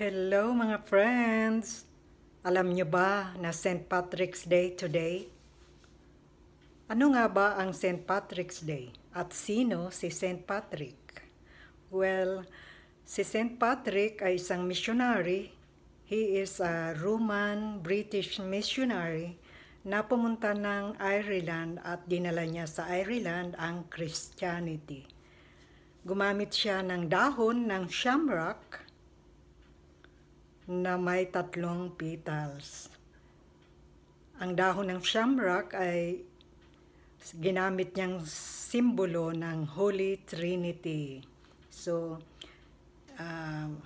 Hello mga friends! Alam nyo ba na St. Patrick's Day today? Ano nga ba ang St. Patrick's Day? At sino si St. Patrick? Well, si St. Patrick ay isang missionary. He is a Roman British missionary na pumunta ng Ireland at dinala niya sa Ireland ang Christianity. Gumamit siya ng dahon ng shamrock na may tatlong petals. Ang dahon ng shamrock ay ginamit niyang simbolo ng Holy Trinity. So, uh, um,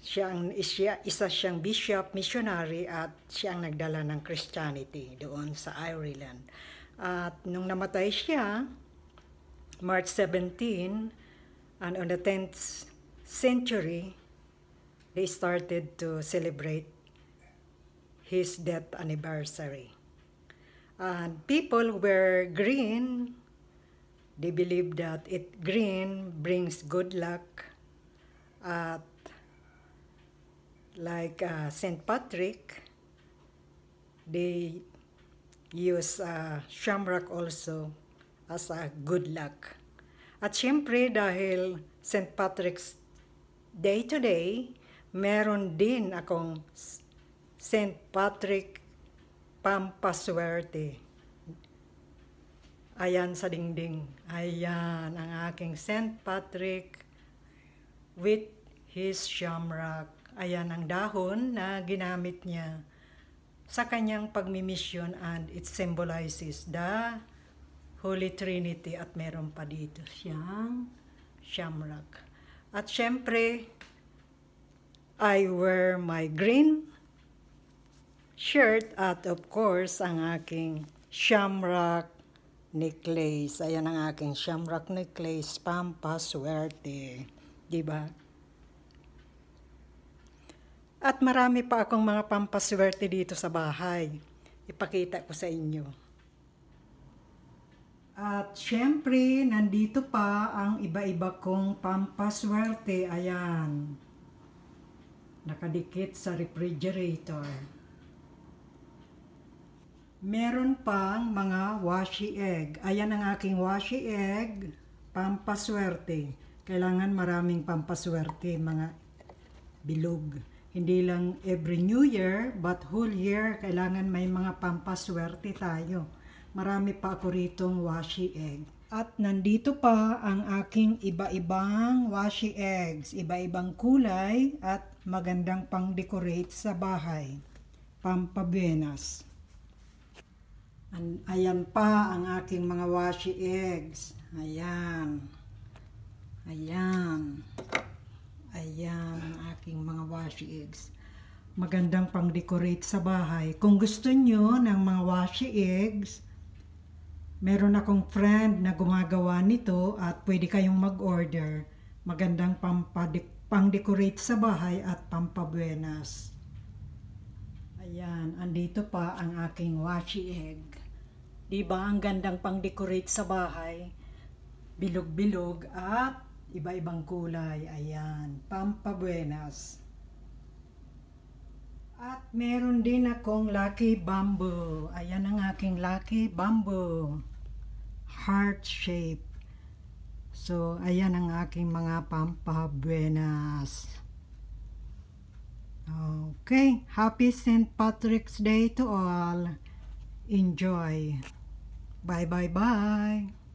siyang, siya, isa siyang bishop, missionary at siya ang nagdala ng Christianity doon sa Ireland. At nung namatay siya, March 17, and on the 10th century, he started to celebrate his death anniversary. And people wear green. They believe that it green brings good luck at like uh, St. Patrick, they use uh, shamrock also as a good luck. At syempre dahil St. Patrick's Day today, meron din akong St. Patrick Pampaswerte. Ayan sa dingding. Ayan ang aking St. Patrick with his shamrock. Ayan ang dahon na ginamit niya sa kanyang pagmimisyon and it symbolizes the Holy Trinity at meron pa dito siyang shamrock. At syempre, I wear my green shirt at of course ang aking shamrock necklace. Ayan ang aking shamrock necklace, pampaswerte. Diba? At marami pa akong mga pampaswerte dito sa bahay. Ipakita ko sa inyo. At syempre, nandito pa ang iba-iba kong pampaswerte. Ayan. Ayan nakadikit sa refrigerator. Meron pang mga washi egg. Ayan ang aking washi egg, pampaswerte. Kailangan maraming pampaswerte, mga bilog. Hindi lang every new year, but whole year, kailangan may mga pampaswerte tayo. Marami pa ako ritong washi egg. At nandito pa ang aking iba-ibang washi eggs, iba-ibang kulay at magandang pang-decorate sa bahay. Pampabenas. Ayan pa ang aking mga washi eggs. Ayan. Ayan. Ayan ang aking mga washi eggs. Magandang pang-decorate sa bahay. Kung gusto nyo ng mga washi eggs, Meron akong friend na gumagawa nito at pwede kayong mag-order. Magandang pang-decorate sa bahay at pampabuenas. Ayan, andito pa ang aking washi egg. Diba ang gandang pang-decorate sa bahay? Bilog-bilog at iba-ibang kulay. Ayan, pampabuenas meron din akong lucky bamboo. Ayan ang aking lucky bamboo. Heart shape. So, ayan ang aking mga pampabuenas. Okay, happy St. Patrick's Day to all. Enjoy. Bye, bye, bye.